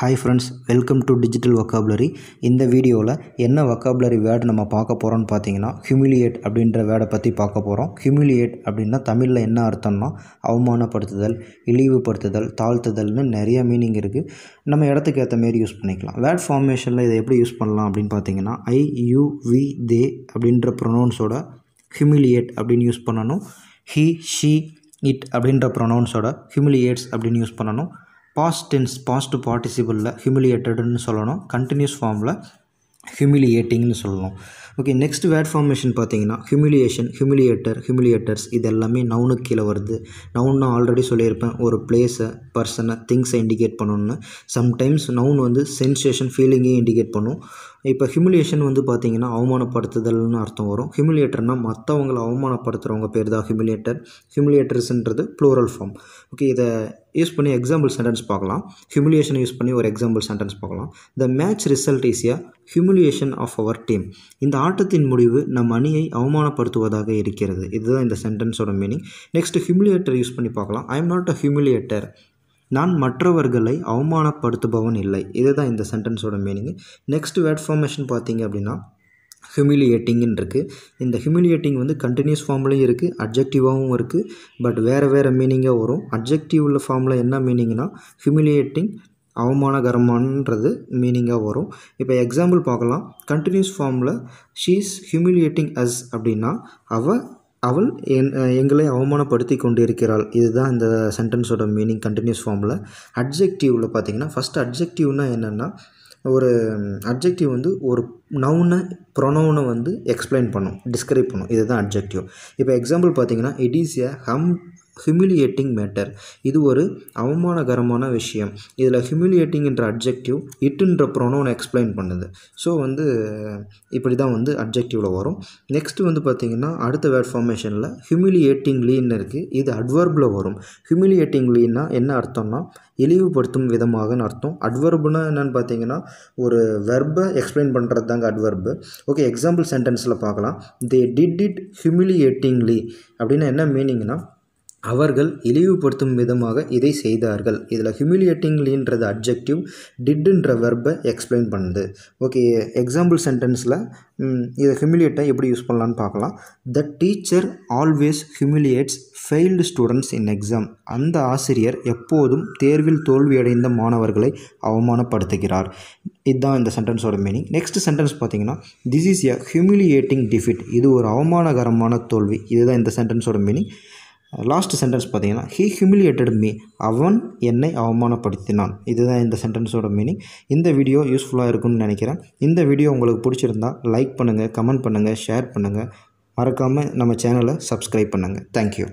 hi friends welcome to digital vocabulary இந்த வீடியோவில் என்ன வக்காபுலரி வேர்டு நம்ம பார்க்க போகிறோம்னு பார்த்தீங்கன்னா ஹியூமிலியேட் அப்படின்ற வேர்டை பற்றி பார்க்க போகிறோம் ஹியூமிலியேட் அப்படின்னா தமிழில் என்ன அர்த்தம்னா அவமானப்படுத்துதல் இழிவுபடுத்துதல் தாழ்த்துதல்னு நிறைய மீனிங் இருக்குது நம்ம இடத்துக்கு ஏற்ற மாரி யூஸ் பண்ணிக்கலாம் வேர்ட் ஃபார்மேஷனில் இதை எப்படி யூஸ் பண்ணலாம் அப்படின்னு பார்த்தீங்கன்னா ஐ யூ வி தே அப்படின்ற ப்ரொனவுன்ஸோட ஹியூமிலியேட் அப்படின்னு யூஸ் பண்ணணும் ஹி ஷி இட் அப்படின்ற ப்ரொனவுன்ஸோட ஹியூமிலியேட்ஸ் அப்படின்னு யூஸ் பண்ணணும் பாஸ்ட் டென்ஸ் பாஸ்ட் பார்ட்டிசிபிளில் ஹியூமிலியேட்டடுன்னு சொல்லணும் கண்டினியூஸ் ஃபார்மில் ஹியூமிலியேட்டிங்னு சொல்லணும் ஓகே நெக்ஸ்ட் வேர்ட் ஃபார்மேஷன் பார்த்தீங்கன்னா ஹியூமிலியேஷன் ஹியூமிலியேட்டர் ஹியூமிலியேட்டர்ஸ் இது எல்லாமே நவுனுக்கு கீழே வருது நவுன்னு நான் ஆல்ரெடி சொல்லியிருப்பேன் ஒரு பிளேஸை பர்சனை திங்ஸை இண்டிகேட் பண்ணணும்னு சம்டைம்ஸ் நவுன் வந்து சென்சேஷன் ஃபீலிங்கையும் இண்டிகேட் பண்ணும் இப்போ ஹியூமிலியேஷன் வந்து பார்த்திங்கன்னா அவமானப்படுத்துதல்னு அர்த்தம் வரும் ஹியூமிலியேட்டர்னா மற்றவங்களை அவமானப்படுத்துகிறவங்க பேர் தான் ஹியூமிலியேட்டர் ஹியூமிலியேட்டர்ஸ்ன்றது ப்ளூரல் ஃபார்ம் ஓகே இதை யூஸ் பண்ணி எக்ஸாம்பிள் சென்டென்ஸ் பார்க்கலாம் ஹியூமிலியேஷன் யூஸ் பண்ணி ஒரு எக்ஸாம்பிள் சென்டென்ஸ் பார்க்கலாம் the match result is a humiliation of our team இந்த ஆட்டத்தின் முடிவு நம் அணியை அவமானப்படுத்துவதாக இருக்கிறது இதுதான் இந்த சென்டென்ஸோட மீனிங் நெக்ஸ்ட் ஹியூமிலியேட்டர் யூஸ் பண்ணி பார்க்கலாம் ஐ எம் நாட் அ ஹியூமிலியேட்டர் நான் மற்றவர்களை அவமானப்படுத்துபவன் இல்லை இதுதான் இந்த சென்டென்ஸோட மீனிங்கு நெக்ஸ்ட் வேர்ட் ஃபார்மேஷன் பார்த்தீங்க அப்படின்னா ஹியூமிலியேட்டிங்னு இருக்குது இந்த ஹியூமிலியேட்டிங் வந்து கண்டினியூஸ் ஃபார்ம்லேயும் இருக்குது அப்ஜெக்டிவாகவும் இருக்குது பட் வேறு வேறு மீனிங்காக வரும் அப்ஜெக்டிவ் உள்ள ஃபார்மில் என்ன மீனிங்னா ஹியூமிலியேட்டிங் அவமானகரமானன்றது மீனிங்காக வரும் இப்போ எக்ஸாம்பிள் பார்க்கலாம் கண்டினியூஸ் ஃபார்மில் ஷீஸ் ஹியூமிலியேட்டிங் அஸ் அப்படின்னா அவள் அவள் என் எங்களை அவமானப்படுத்தி கொண்டு இருக்கிறாள் இதுதான் இந்த சென்டென்ஸோட மீனிங் கண்டினியூஸ் ஃபார்மில் அப்ஜெக்டிவில் பார்த்தீங்கன்னா ஃபஸ்ட் அப்ஜெக்டிவ்னா என்னென்னா ஒரு அப்ஜெக்டிவ் வந்து ஒரு நவுனை ப்ரொனவுனை வந்து எக்ஸ்பிளைன் பண்ணும் டிஸ்கிரைப் பண்ணும் இதுதான் அப்ஜெக்டிவ் இப்போ எக்ஸாம்பிள் பார்த்தீங்கன்னா it is a hmm humiliating matter இது ஒரு அவமானகரமான விஷயம் இதில் ஹியூமிலியேட்டிங் என்ற அப்ஜெக்டிவ் இட்டுன்ற ஒன்று எக்ஸ்பிளைன் பண்ணுது ஸோ வந்து இப்படி தான் வந்து அப்ஜெக்டிவில் வரும் நெக்ஸ்ட் வந்து பார்த்திங்கன்னா அடுத்த வேர்ட் ஃபார்மேஷனில் ஹியூமிலியேட்டிங் லீன் இருக்குது இது அட்வர்பில் வரும் ஹியூமிலியேட்டிங் லீன்னா என்ன அர்த்தம்னா இழிவுபடுத்தும் விதமாகன்னு அர்த்தம் அட்வர்புனா என்னென்னு பார்த்தீங்கன்னா ஒரு வெர்பை எக்ஸ்பிளைன் பண்ணுறது தாங்க அட்வர்பு ஓகே எக்ஸாம்பிள் சென்டென்ஸில் பார்க்கலாம் தே டிட் இட் ஹியூமிலியேட்டிங்லி அப்படின்னா என்ன மீனிங்னா அவர்கள் இழிவுபடுத்தும் விதமாக இதை செய்தார்கள் இதில் ஹியூமிலியேட்டிங்லின்றது அப்ஜெக்டிவ் டிட்டுன்ற வெர்பை எக்ஸ்பிளைன் பண்ணுது ஓகே எக்ஸாம்பிள் சென்டென்ஸில் இதை ஹியூமிலியேட்டை எப்படி யூஸ் பண்ணலான்னு பார்க்கலாம் the teacher always humiliates failed students in exam அந்த ஆசிரியர் எப்போதும் தேர்வில் தோல்வியடைந்த மாணவர்களை அவமானப்படுத்துகிறார் இதுதான் இந்த சென்டென்ஸோட மீனிங் நெக்ஸ்ட் சென்டென்ஸ் பார்த்தீங்கன்னா this is a humiliating defeat இது ஒரு அவமானகரமான தோல்வி இதுதான் இந்த சென்டென்ஸோட மீனிங் லாஸ்ட் சென்டென்ஸ் பார்த்தீங்கன்னா ஹீ ஹியூமிலியேட்டட் மீ அவன் என்னை அவமானப்படுத்தினான் இதுதான் இந்த சென்டென்ஸோட மீனிங் இந்த வீடியோ யூஸ்ஃபுல்லாக இருக்கும்னு நினைக்கிறேன் இந்த வீடியோ உங்களுக்கு பிடிச்சிருந்தா லைக் பண்ணுங்கள் கமெண்ட் பண்ணுங்கள் ஷேர் பண்ணுங்கள் மறக்காமல் நம்ம சேனலை சப்ஸ்கிரைப் பண்ணுங்கள் தேங்க்யூ